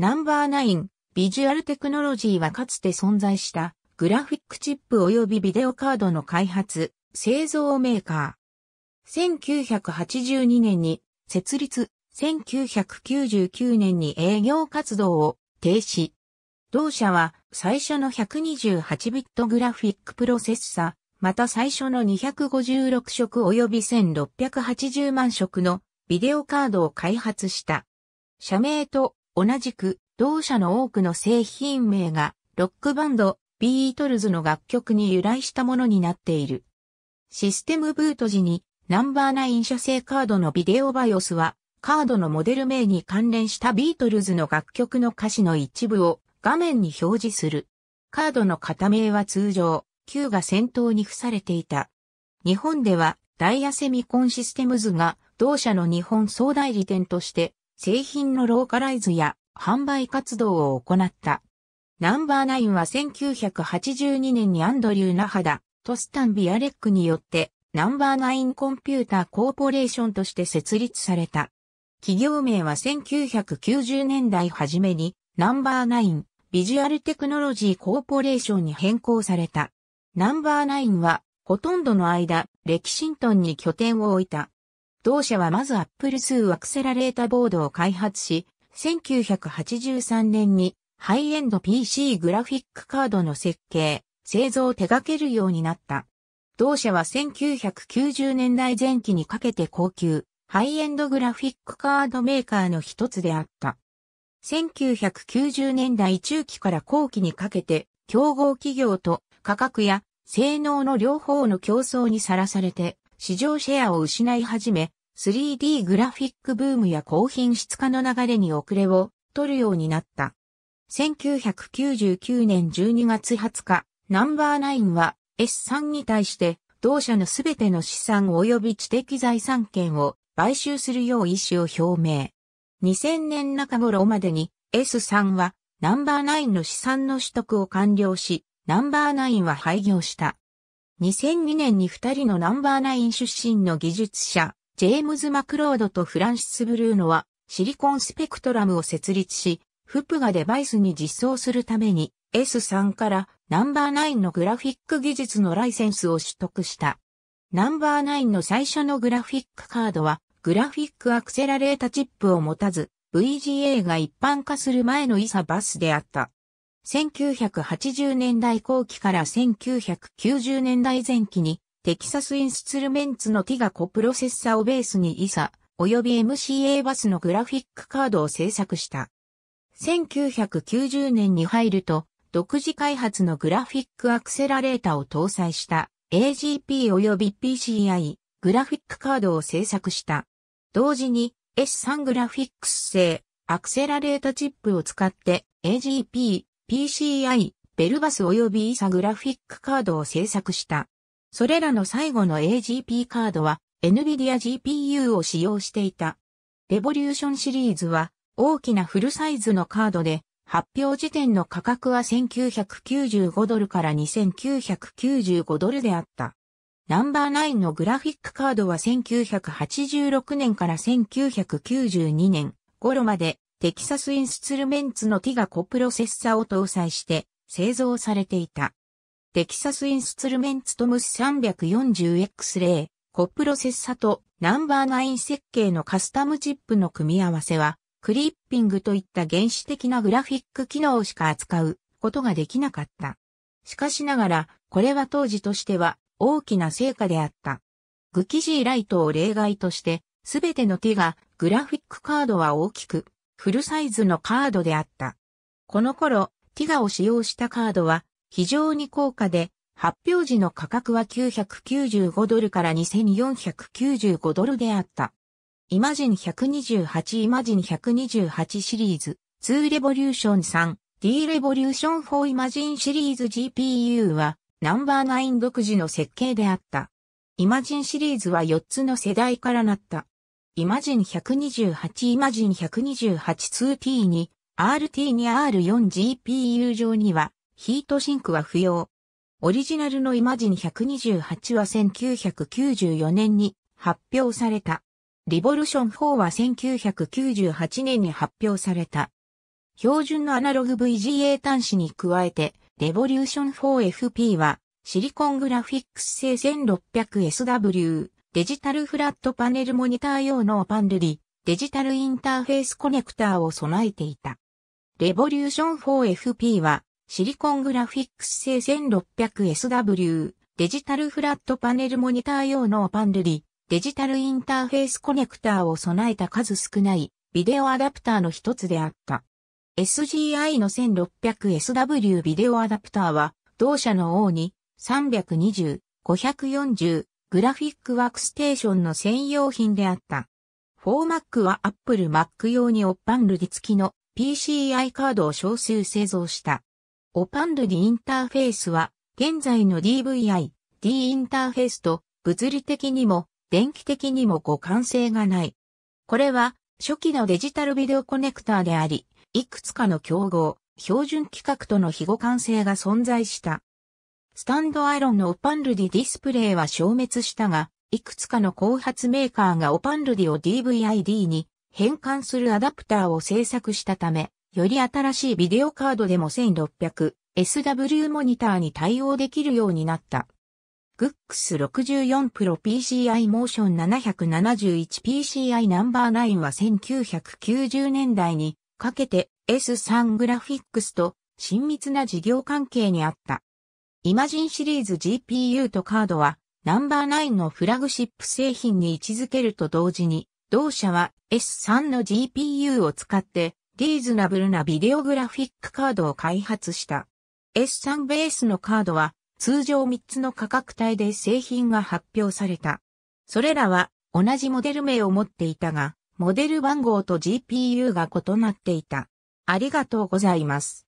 ナンバーナイン、ビジュアルテクノロジーはかつて存在したグラフィックチップ及びビデオカードの開発、製造メーカー。1982年に設立、1999年に営業活動を停止。同社は最初の128ビットグラフィックプロセッサー、また最初の256色及び1680万色のビデオカードを開発した。社名と同じく、同社の多くの製品名が、ロックバンド、ビートルズの楽曲に由来したものになっている。システムブート時に、ナンバーナイン社製カードのビデオバイオスは、カードのモデル名に関連したビートルズの楽曲の歌詞の一部を画面に表示する。カードの片名は通常、Q が先頭に付されていた。日本では、ダイヤセミコンシステムズが同社の日本総代理店として製品のローカライズや販売活動を行った。ナンバーナインは1982年にアンドリュー・ナハダ、トスタン・ビアレックによってナンバーナインコンピューターコーポレーションとして設立された。企業名は1990年代初めにナンバーナインビジュアルテクノロジーコーポレーションに変更された。ナンバーナインはほとんどの間、レキシントンに拠点を置いた。同社はまずアップル i アクセラレータボードを開発し、1983年にハイエンド PC グラフィックカードの設計、製造を手掛けるようになった。同社は1990年代前期にかけて高級、ハイエンドグラフィックカードメーカーの一つであった。1990年代中期から後期にかけて、競合企業と価格や性能の両方の競争にさらされて、市場シェアを失い始め、3D グラフィックブームや高品質化の流れに遅れを取るようになった。1999年12月20日、ナンバーナインは S3 に対して同社のすべての資産及び知的財産権を買収するよう意思を表明。2000年中頃までに S3 はナンバーナインの資産の取得を完了し、ナンバーナインは廃業した。2002年に2人のナンバーナイン出身の技術者、ジェームズ・マクロードとフランシス・ブルーノは、シリコンスペクトラムを設立し、フップがデバイスに実装するために S3 からナンバー9のグラフィック技術のライセンスを取得した。ナンバー9の最初のグラフィックカードはグラフィックアクセラレータチップを持たず VGA が一般化する前のイサバスであった。1980年代後期から1990年代前期に、テキサスインスツルメンツのティガコプロセッサをベースにイサ、及び MCA バスのグラフィックカードを制作した。1990年に入ると、独自開発のグラフィックアクセラレータを搭載した AGP 及び PCI グラフィックカードを制作した。同時に S3 グラフィックス製アクセラレータチップを使って AGP PCI、ベルバス及びイサグラフィックカードを制作した。それらの最後の AGP カードは NVIDIA GPU を使用していた。レボリューションシリーズは大きなフルサイズのカードで発表時点の価格は1995ドルから2995ドルであった。ナンバー9のグラフィックカードは1986年から1992年頃までテキサスインスツルメンツのティガコプロセッサを搭載して製造されていた。テキサスインスツルメンツトムス3 4 0 x 例、コプロセッサとナンバーナイン設計のカスタムチップの組み合わせはクリッピングといった原始的なグラフィック機能しか扱うことができなかった。しかしながら、これは当時としては大きな成果であった。グキジーライトを例外として、すべてのィがグラフィックカードは大きくフルサイズのカードであった。この頃、ティガを使用したカードは非常に高価で、発表時の価格は995ドルから2495ドルであった。イマジン128イマジン128シリーズ、2レボリューション3、D レボリューション4イマジンシリーズ GPU はナンバーナイン独自の設計であった。イマジンシリーズは4つの世代からなった。イマジン1 2 8イマジン 128-2T に RT に R4GPU 上にはヒートシンクは不要。オリジナルのイマジン128は1994年に発表された。リボルション4は1998年に発表された。標準のアナログ VGA 端子に加えて、レボリューション 4FP はシリコングラフィックス製 1600SW デジタルフラットパネルモニター用のパンルリ、デジタルインターフェースコネクターを備えていた。レボリューション 4FP は、シリコングラフィックス製 1600SW、デジタルフラットパネルモニター用のパンルリ、デジタルインターフェースコネクターを備えた数少ないビデオアダプターの一つであった。SGI の 1600SW ビデオアダプターは、同社の王に320、540、グラフィックワークステーションの専用品であった。4Mac は Apple Mac 用にオッパンルディ付きの PCI カードを少数製造した。オパンルディインターフェースは現在の DVI、D インターフェースと物理的にも電気的にも互換性がない。これは初期のデジタルビデオコネクターであり、いくつかの競合、標準規格との非互換性が存在した。スタンドアイロンのオパンルディディスプレイは消滅したが、いくつかの後発メーカーがオパンルディを DVID に変換するアダプターを製作したため、より新しいビデオカードでも 1600SW モニターに対応できるようになった。GUX64 Pro PCI Motion 771 PCI ナンバー9は1990年代にかけて S3 グラフィックスと親密な事業関係にあった。イマジンシリーズ GPU とカードは、ナンバーナインのフラグシップ製品に位置づけると同時に、同社は S3 の GPU を使って、リーズナブルなビデオグラフィックカードを開発した。S3 ベースのカードは、通常3つの価格帯で製品が発表された。それらは、同じモデル名を持っていたが、モデル番号と GPU が異なっていた。ありがとうございます。